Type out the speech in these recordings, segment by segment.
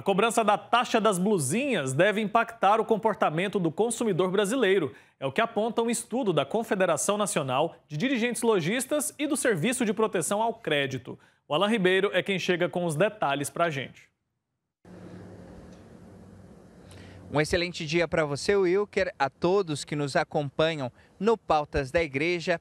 A cobrança da taxa das blusinhas deve impactar o comportamento do consumidor brasileiro. É o que aponta um estudo da Confederação Nacional de Dirigentes Lojistas e do Serviço de Proteção ao Crédito. O Alain Ribeiro é quem chega com os detalhes para a gente. Um excelente dia para você, Wilker, a todos que nos acompanham no Pautas da Igreja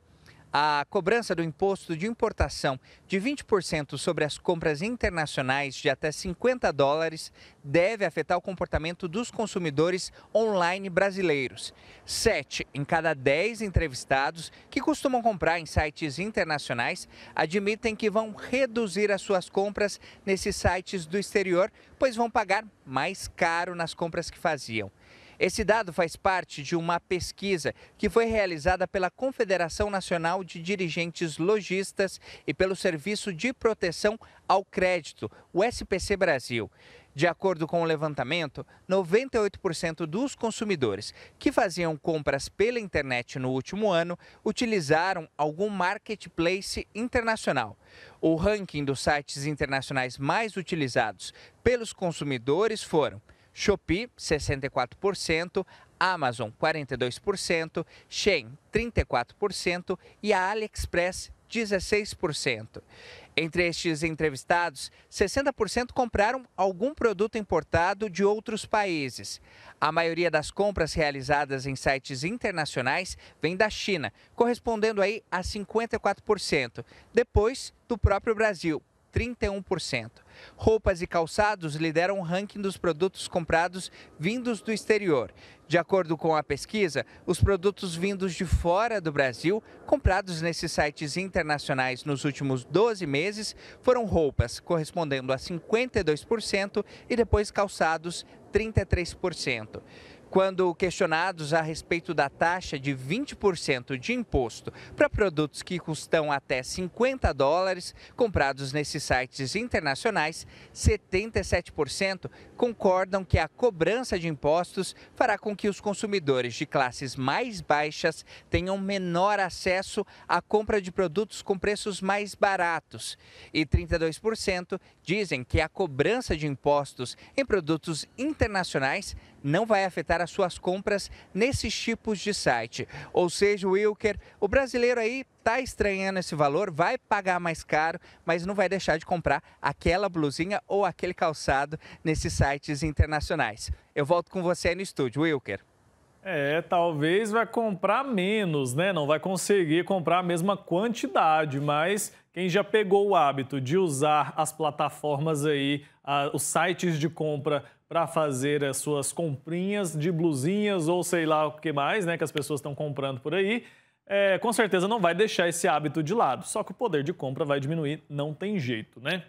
a cobrança do imposto de importação de 20% sobre as compras internacionais de até 50 dólares deve afetar o comportamento dos consumidores online brasileiros. Sete em cada dez entrevistados que costumam comprar em sites internacionais admitem que vão reduzir as suas compras nesses sites do exterior, pois vão pagar mais caro nas compras que faziam. Esse dado faz parte de uma pesquisa que foi realizada pela Confederação Nacional de Dirigentes Logistas e pelo Serviço de Proteção ao Crédito, o SPC Brasil. De acordo com o levantamento, 98% dos consumidores que faziam compras pela internet no último ano utilizaram algum marketplace internacional. O ranking dos sites internacionais mais utilizados pelos consumidores foram Shopee 64%, Amazon 42%, Shein 34% e a AliExpress 16%. Entre estes entrevistados, 60% compraram algum produto importado de outros países. A maioria das compras realizadas em sites internacionais vem da China, correspondendo aí a 54%, depois do próprio Brasil, 31%. Roupas e calçados lideram o ranking dos produtos comprados vindos do exterior. De acordo com a pesquisa, os produtos vindos de fora do Brasil, comprados nesses sites internacionais nos últimos 12 meses, foram roupas, correspondendo a 52%, e depois calçados, 33%. Quando questionados a respeito da taxa de 20% de imposto para produtos que custam até 50 dólares comprados nesses sites internacionais, 77% concordam que a cobrança de impostos fará com que os consumidores de classes mais baixas tenham menor acesso à compra de produtos com preços mais baratos. E 32% dizem que a cobrança de impostos em produtos internacionais não vai afetar as suas compras nesses tipos de site. Ou seja, o Wilker, o brasileiro aí está estranhando esse valor, vai pagar mais caro, mas não vai deixar de comprar aquela blusinha ou aquele calçado nesses sites internacionais. Eu volto com você aí no estúdio, Wilker. É, talvez vai comprar menos, né? Não vai conseguir comprar a mesma quantidade, mas quem já pegou o hábito de usar as plataformas aí, os sites de compra para fazer as suas comprinhas de blusinhas ou sei lá o que mais, né? Que as pessoas estão comprando por aí, é, com certeza não vai deixar esse hábito de lado. Só que o poder de compra vai diminuir, não tem jeito, né?